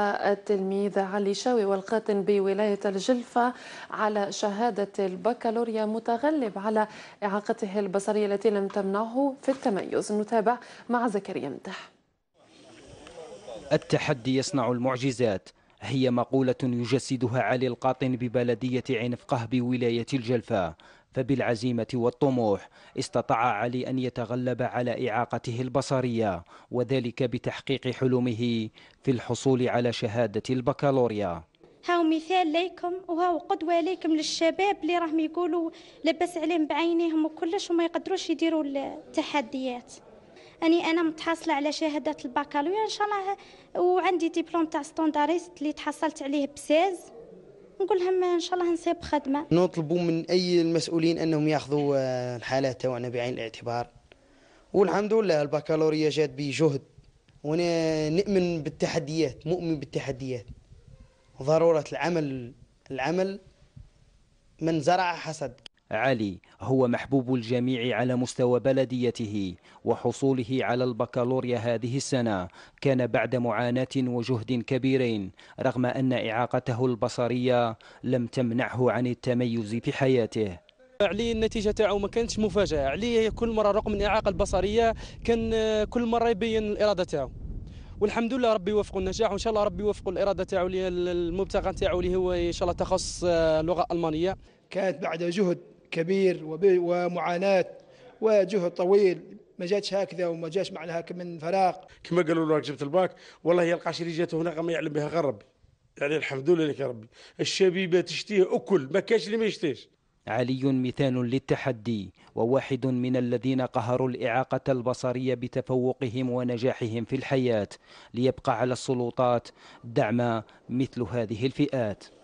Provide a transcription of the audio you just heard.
التلميذ علي شاوي والقاتن بولاية الجلفة على شهادة البكالوريا متغلب على إعاقته البصرية التي لم تمنعه في التميز نتابع مع زكريا مدح التحدي يصنع المعجزات هي مقولة يجسدها علي القاطن ببلدية عنفقه بولاية الجلفة فبالعزيمة والطموح استطاع علي أن يتغلب على إعاقته البصرية وذلك بتحقيق حلمه في الحصول على شهادة البكالوريا هاو مثال ليكم وهاو قدوة ليكم للشباب اللي راهم يقولوا لبس عليهم بعينيهم وكلش وما يقدروش يديروا التحديات اني انا متحصله على شهاده البكالوريا ان شاء الله وعندي ديبلوم تاع ستونداريست اللي تحصلت عليه بساز نقول لهم ان شاء الله نصيب خدمه نطلبوا من اي المسؤولين انهم ياخذوا آه، الحالات تاعنا بعين الاعتبار والحمد لله البكالوريا جات بجهد وانا نؤمن بالتحديات مؤمن بالتحديات ضروره العمل العمل من زرع حسد علي هو محبوب الجميع على مستوى بلديته وحصوله على البكالوريا هذه السنة كان بعد معاناة وجهد كبيرين رغم أن إعاقته البصرية لم تمنعه عن التميز في حياته علي النتيجه تاعو ما كانتش مفاجاه علي كل مره رغم الاعاقه البصريه كان آه، كل مره يبين الاراده تاعو والحمد لله ربي يوفقه النجاح وان شاء الله ربي يوفقه الاراده تاعو المبتغى تاعو اللي هو ان شاء الله تخصص آه، لغه المانيه كانت بعد جهد كبير ومعاناة وجهد طويل ما جاتش هكذا وما جاش معناها من فراغ كما قالوا له جبت الباك والله هي اللي جات هنا ما يعلم بها غير ربي يعني الحمد لله لك يا ربي الشبيبه تشتيه اكل ما كاش اللي ما يشتيش علي مثال للتحدي وواحد من الذين قهروا الإعاقة البصرية بتفوقهم ونجاحهم في الحياة ليبقى على السلطات دعم مثل هذه الفئات